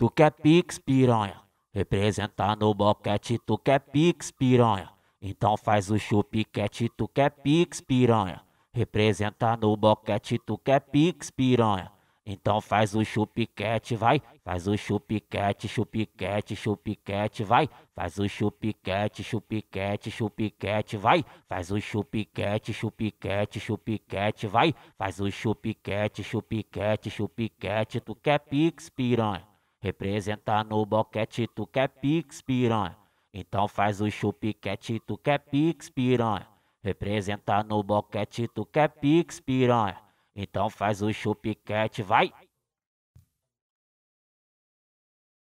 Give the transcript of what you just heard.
Tu quer pix, piranha? Representando o boquete, tu quer pix, piranha? Então faz o chupiquete, tu quer pix, piranha? Representando o boquete, tu quer pix, piranha? Então faz o chupiquete, vai, faz o chupiquete, chupiquete, chupiquete, vai, faz o chupiquete, chupiquete, chupiquete, vai, faz o chupiquete, chupiquete, chupiquete, vai, faz o chupiquete, chupiquete, chupiquete, tu quer pix, piranha. Representar no boquete, tu quer pix, piranha. Então faz o chupiquete, tu quer pix, piranha. Representar no boquete, tu quer pix, piranha. Então faz o chupiquete, vai!